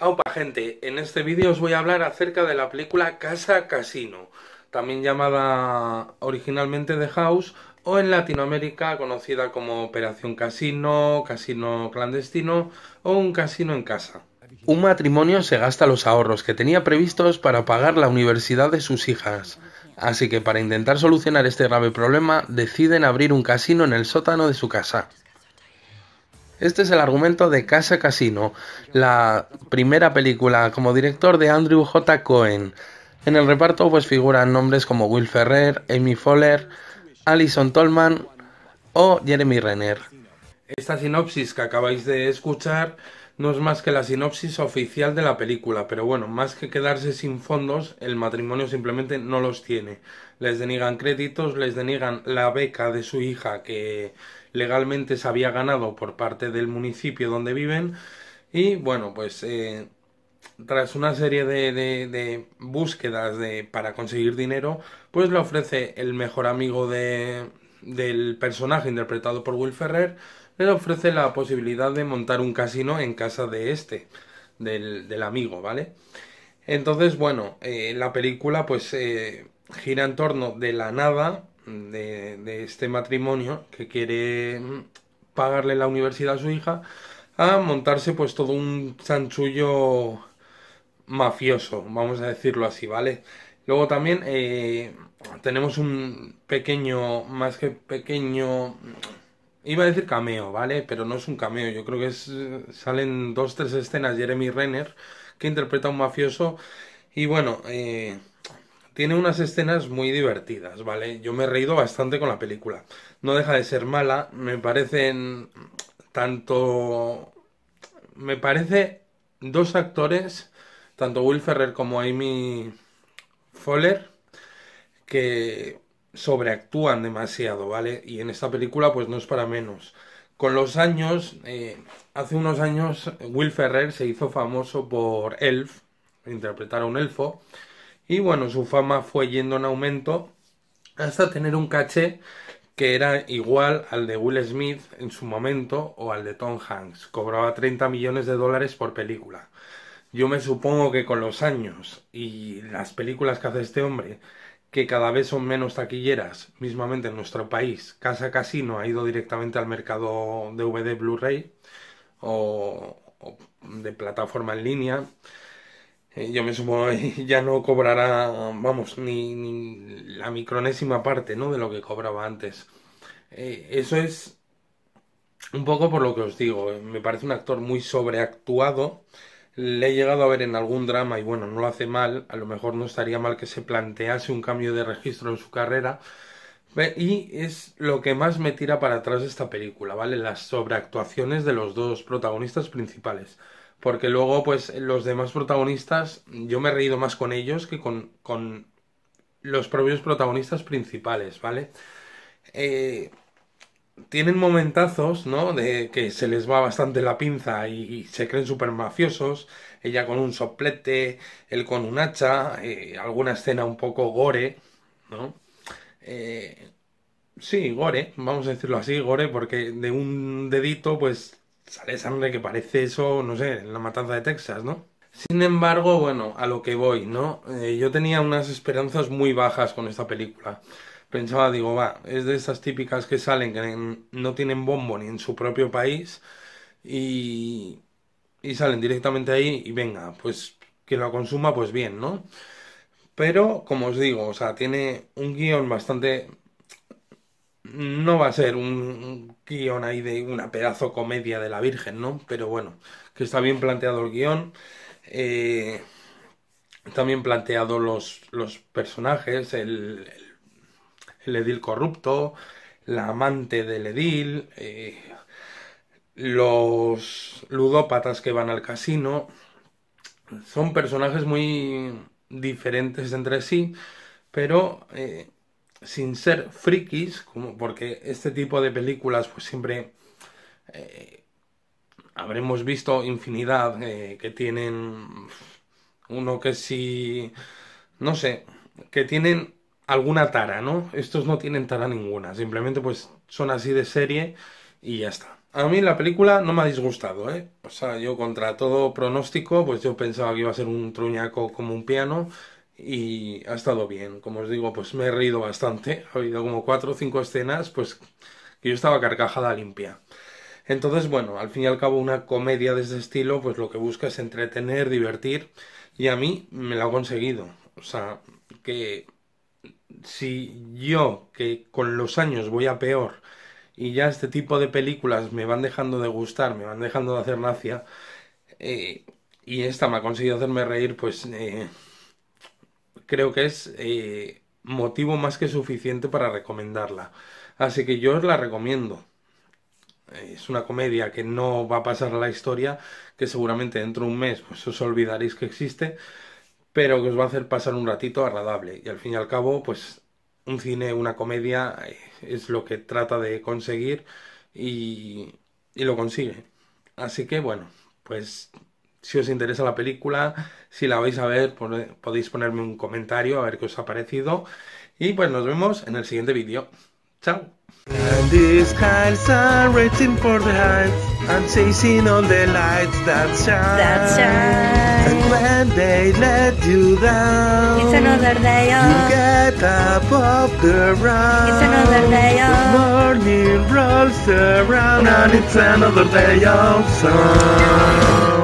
Aupa gente, en este vídeo os voy a hablar acerca de la película Casa Casino, también llamada originalmente The House o en Latinoamérica conocida como Operación Casino, Casino Clandestino o Un Casino en Casa. Un matrimonio se gasta los ahorros que tenía previstos para pagar la universidad de sus hijas, así que para intentar solucionar este grave problema deciden abrir un casino en el sótano de su casa. Este es el argumento de Casa Casino, la primera película como director de Andrew J. Cohen. En el reparto pues figuran nombres como Will Ferrer, Amy Fowler, Alison Tolman o Jeremy Renner. Esta sinopsis que acabáis de escuchar no es más que la sinopsis oficial de la película, pero bueno, más que quedarse sin fondos, el matrimonio simplemente no los tiene. Les denigan créditos, les deniegan la beca de su hija que legalmente se había ganado por parte del municipio donde viven y bueno, pues eh, tras una serie de, de, búsquedas de, para conseguir dinero, pues le ofrece el mejor amigo de, del personaje interpretado por Will Ferrer le ofrece la posibilidad de montar un casino en casa de este, del, amigo, ¿vale? Entonces, bueno, eh, la película pues eh, gira en torno de la nada de, este matrimonio que quiere mm, pagarle la universidad a su hija a montarse pues todo un chanchullo mafioso, vamos a decirlo así, ¿vale? Luego también eh, tenemos un pequeño, más que pequeño, Iba a decir cameo, ¿vale? Pero no es un cameo. Yo creo que eh, salen dos, tres escenas Jeremy Renner, que interpreta a un mafioso. Y bueno, eh, tiene unas escenas muy divertidas, ¿vale? Yo me he reído bastante con la película. No deja de ser mala. Me parecen tanto... Me parece dos actores, tanto Will Ferrer como Amy Foller, que sobreactúan demasiado, ¿vale? Y en esta película pues no es para menos. Con los años, eh, hace unos años Will Ferrer se hizo famoso por Elf, interpretar a un elfo, y bueno, su fama fue yendo en aumento hasta tener un caché que era igual al de Will Smith en su momento o al de Tom Hanks. Cobraba 30 millones de dólares por película. Yo me supongo que con los años y las películas que hace este hombre que cada vez son menos taquilleras, mismamente en nuestro país. Casa Casino ha ido directamente al mercado de DVD Blu-ray o, de plataforma en línea. Eh, yo me sumo, ya no cobrará, vamos, ni, la micronésima parte ¿no? de lo que cobraba antes. Eh, eso es un poco por lo que os digo. Me parece un actor muy sobreactuado le he llegado a ver en algún drama y bueno, no lo hace mal, a lo mejor no estaría mal que se plantease un cambio de registro en su carrera. Y es lo que más me tira para atrás de esta película, ¿vale? Las sobreactuaciones de los dos protagonistas principales. Porque luego, pues, los demás protagonistas, yo me he reído más con ellos que con, con los propios protagonistas principales, ¿vale? Eh, tienen momentazos, ¿no? De que se les va bastante la pinza y, se creen súper mafiosos. Ella con un soplete, él con un hacha, eh, alguna escena un poco gore, ¿no? Eh, sí, gore, vamos a decirlo así, gore, porque de un dedito, pues sale sangre que parece eso, no sé, en la matanza de Texas, ¿no? Sin embargo, bueno, a lo que voy, ¿no? Eh, yo tenía unas esperanzas muy bajas con esta película pensaba, digo, va, es de esas típicas que salen, que no tienen bombo ni en su propio país y, y salen directamente ahí y venga, pues que la consuma, pues bien, ¿no? Pero, como os digo, o sea, tiene un guión bastante... No va a ser un guión ahí de una pedazo comedia de la Virgen, ¿no? Pero bueno, que está bien planteado el guión. Eh, también planteado los, los personajes, el el edil corrupto, la amante del edil, eh, los ludópatas que van al casino. Son personajes muy diferentes entre sí, pero eh, sin ser frikis, como porque este tipo de películas pues siempre eh, habremos visto infinidad que tienen uno que sí, no sé, que tienen alguna tara, ¿no? Estos no tienen tara ninguna, simplemente pues son así de serie y ya está. A mí la película no me ha disgustado, ¿eh? O sea, yo contra todo pronóstico, pues yo pensaba que iba a ser un truñaco como un piano y ha estado bien. Como os digo, pues me he reído bastante. Ha habido como cuatro o cinco escenas, pues que yo estaba carcajada limpia. Entonces, bueno, al fin y al cabo una comedia de ese estilo, pues lo que busca es entretener, divertir y a mí me la ha conseguido. O sea, que si yo, que con los años voy a peor, y ya este tipo de películas me van dejando de gustar, me van dejando de hacer gracia, eh, y esta me ha conseguido hacerme reír, pues eh, creo que es eh, motivo más que suficiente para recomendarla. Así que yo os la recomiendo. Es una comedia que no va a pasar a la historia, que seguramente dentro de un mes pues, os olvidaréis que existe, pero que os va a hacer pasar un ratito agradable. Y al fin y al cabo, pues un cine, una comedia eh, es lo que trata de conseguir y, lo consigue. Así que bueno, pues si os interesa la película, si la vais a ver, podéis ponerme un comentario a ver qué os ha parecido. Y pues nos vemos en el siguiente vídeo. Ciao. And these heights are waiting for the heights. I'm chasing all the lights that shine. That shine. And when they let you down, it's another day off. You get up off the ground. It's another day off. The morning rolls around and it's another day of sun.